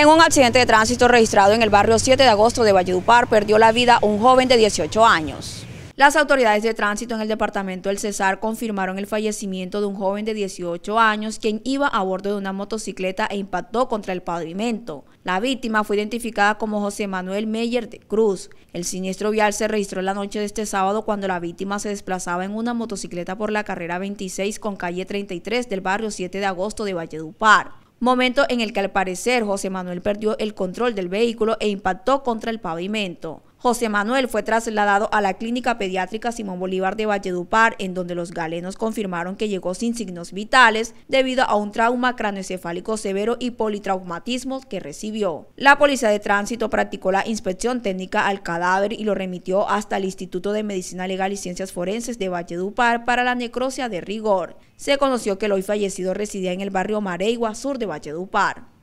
En un accidente de tránsito registrado en el barrio 7 de agosto de Valledupar perdió la vida un joven de 18 años. Las autoridades de tránsito en el departamento del Cesar confirmaron el fallecimiento de un joven de 18 años quien iba a bordo de una motocicleta e impactó contra el pavimento. La víctima fue identificada como José Manuel Meyer de Cruz. El siniestro vial se registró la noche de este sábado cuando la víctima se desplazaba en una motocicleta por la carrera 26 con calle 33 del barrio 7 de agosto de Valledupar momento en el que al parecer José Manuel perdió el control del vehículo e impactó contra el pavimento. José Manuel fue trasladado a la clínica pediátrica Simón Bolívar de Valledupar, en donde los galenos confirmaron que llegó sin signos vitales debido a un trauma craneoencefálico severo y politraumatismo que recibió. La policía de tránsito practicó la inspección técnica al cadáver y lo remitió hasta el Instituto de Medicina Legal y Ciencias Forenses de Valledupar para la necrosia de rigor. Se conoció que el hoy fallecido residía en el barrio Mareigua, sur de Valledupar.